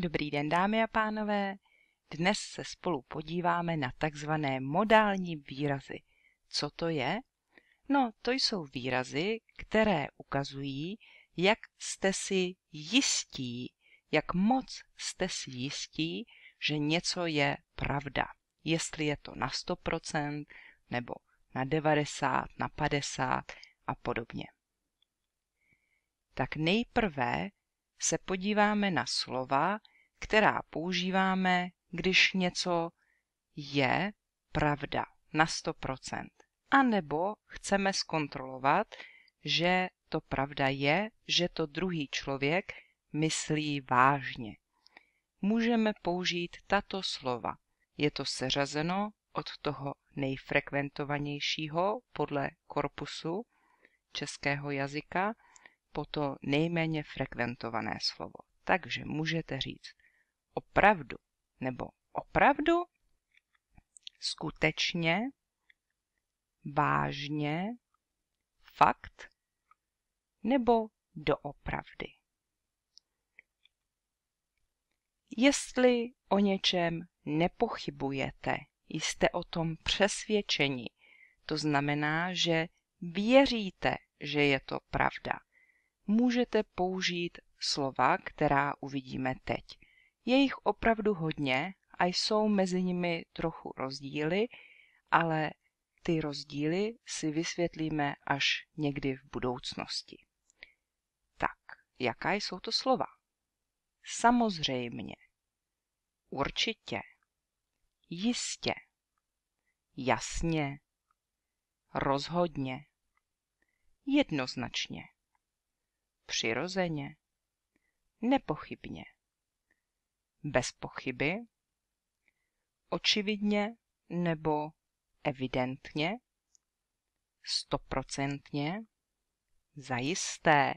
Dobrý den, dámy a pánové. Dnes se spolu podíváme na takzvané modální výrazy. Co to je? No, to jsou výrazy, které ukazují, jak jste si jistí, jak moc jste si jistí, že něco je pravda. Jestli je to na 100% nebo na 90, na 50 a podobně. Tak nejprve se podíváme na slova, která používáme, když něco je pravda na 100%. A nebo chceme zkontrolovat, že to pravda je, že to druhý člověk myslí vážně. Můžeme použít tato slova. Je to seřazeno od toho nejfrekventovanějšího podle korpusu českého jazyka po to nejméně frekventované slovo. Takže můžete říct opravdu nebo opravdu, skutečně, vážně, fakt nebo doopravdy. Jestli o něčem nepochybujete, jste o tom přesvědčeni, to znamená, že věříte, že je to pravda můžete použít slova, která uvidíme teď. Je jich opravdu hodně a jsou mezi nimi trochu rozdíly, ale ty rozdíly si vysvětlíme až někdy v budoucnosti. Tak, jaká jsou to slova? Samozřejmě, určitě, jistě, jasně, rozhodně, jednoznačně. Přirozeně. Nepochybně. Bez pochyby. Očividně nebo evidentně. Stoprocentně. Zajisté.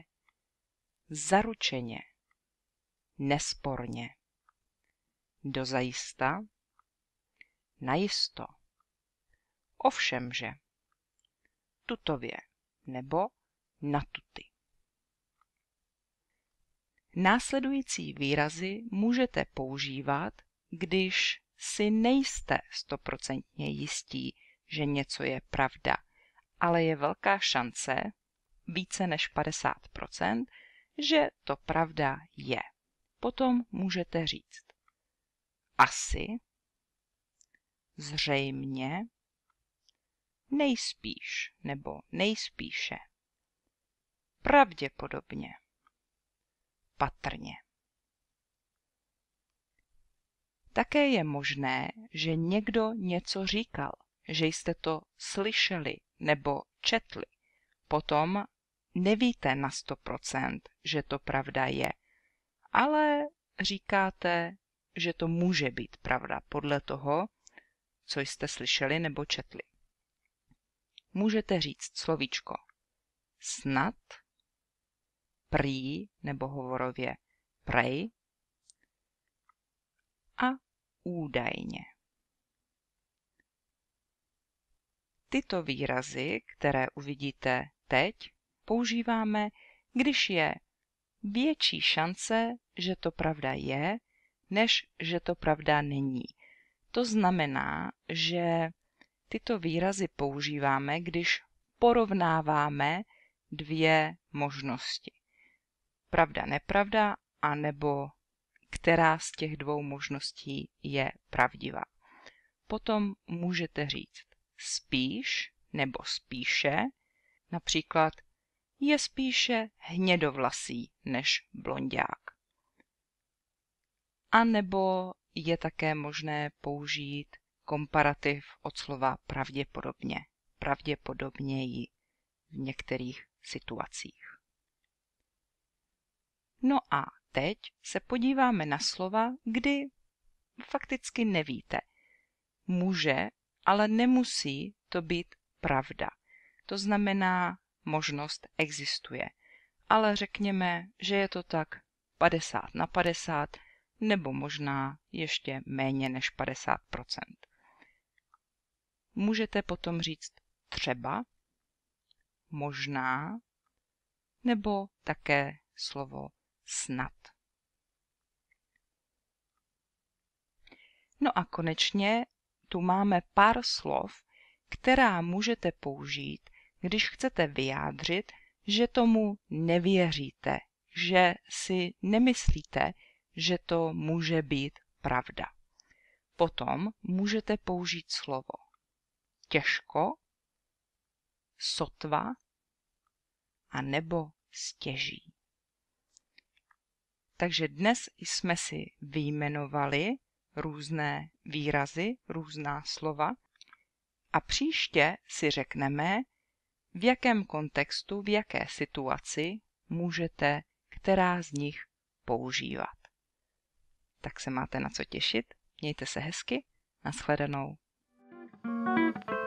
Zaručeně. Nesporně. Dozajista. Najisto. Ovšemže. Tutově nebo natuty. Následující výrazy můžete používat, když si nejste stoprocentně jistí, že něco je pravda, ale je velká šance, více než 50%, že to pravda je. Potom můžete říct asi, zřejmě, nejspíš nebo nejspíše, pravděpodobně patrně. Také je možné, že někdo něco říkal, že jste to slyšeli nebo četli. Potom nevíte na 100%, že to pravda je, ale říkáte, že to může být pravda podle toho, co jste slyšeli nebo četli. Můžete říct slovíčko snad prý nebo hovorově prej a údajně. Tyto výrazy, které uvidíte teď, používáme, když je větší šance, že to pravda je, než že to pravda není. To znamená, že tyto výrazy používáme, když porovnáváme dvě možnosti pravda, nepravda, anebo která z těch dvou možností je pravdivá. Potom můžete říct spíš nebo spíše, například je spíše hnědovlasý než blondiák. A nebo je také možné použít komparativ od slova pravděpodobně, pravděpodobněji v některých situacích. No a teď se podíváme na slova, kdy fakticky nevíte. Může, ale nemusí to být pravda. To znamená, možnost existuje. Ale řekněme, že je to tak 50 na 50, nebo možná ještě méně než 50 Můžete potom říct třeba, možná, nebo také slovo snad. No a konečně tu máme pár slov, která můžete použít, když chcete vyjádřit, že tomu nevěříte, že si nemyslíte, že to může být pravda. Potom můžete použít slovo těžko, sotva a nebo stěží. Takže dnes jsme si vyjmenovali různé výrazy, různá slova a příště si řekneme, v jakém kontextu, v jaké situaci můžete která z nich používat. Tak se máte na co těšit, mějte se hezky, nashledanou. thank you